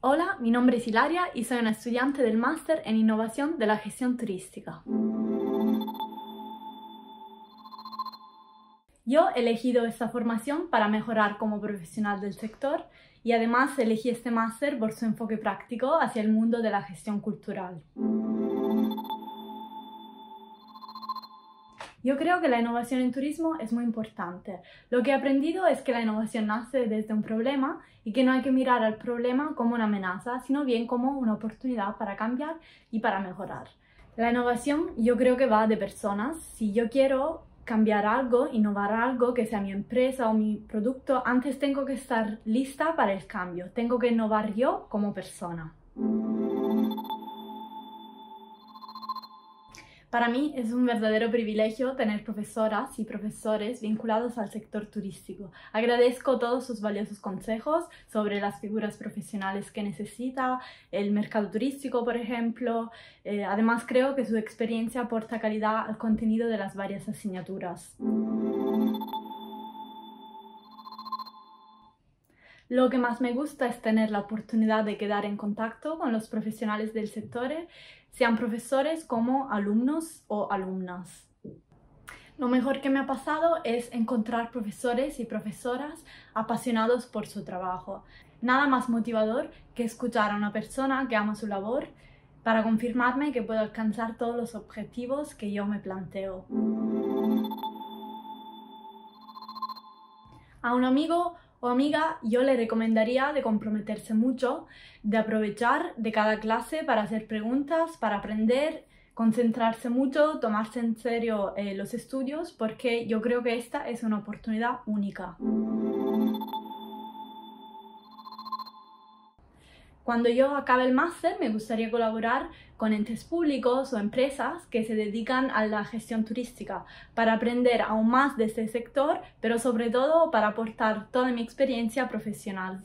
Hola, mi nombre es Hilaria y soy una estudiante del Máster en Innovación de la Gestión Turística. Yo he elegido esta formación para mejorar como profesional del sector y además elegí este máster por su enfoque práctico hacia el mundo de la gestión cultural. Yo creo que la innovación en turismo es muy importante. Lo que he aprendido es que la innovación nace desde un problema y que no hay que mirar al problema como una amenaza, sino bien como una oportunidad para cambiar y para mejorar. La innovación yo creo que va de personas. Si yo quiero cambiar algo, innovar algo, que sea mi empresa o mi producto, antes tengo que estar lista para el cambio. Tengo que innovar yo como persona. Para mí es un verdadero privilegio tener profesoras y profesores vinculados al sector turístico. Agradezco todos sus valiosos consejos sobre las figuras profesionales que necesita, el mercado turístico, por ejemplo. Eh, además, creo que su experiencia aporta calidad al contenido de las varias asignaturas. Lo que más me gusta es tener la oportunidad de quedar en contacto con los profesionales del sector, sean profesores como alumnos o alumnas. Lo mejor que me ha pasado es encontrar profesores y profesoras apasionados por su trabajo. Nada más motivador que escuchar a una persona que ama su labor para confirmarme que puedo alcanzar todos los objetivos que yo me planteo. A un amigo o amiga, yo le recomendaría de comprometerse mucho, de aprovechar de cada clase para hacer preguntas, para aprender, concentrarse mucho, tomarse en serio eh, los estudios, porque yo creo que esta es una oportunidad única. Cuando yo acabe el máster me gustaría colaborar con entes públicos o empresas que se dedican a la gestión turística para aprender aún más de este sector, pero sobre todo para aportar toda mi experiencia profesional.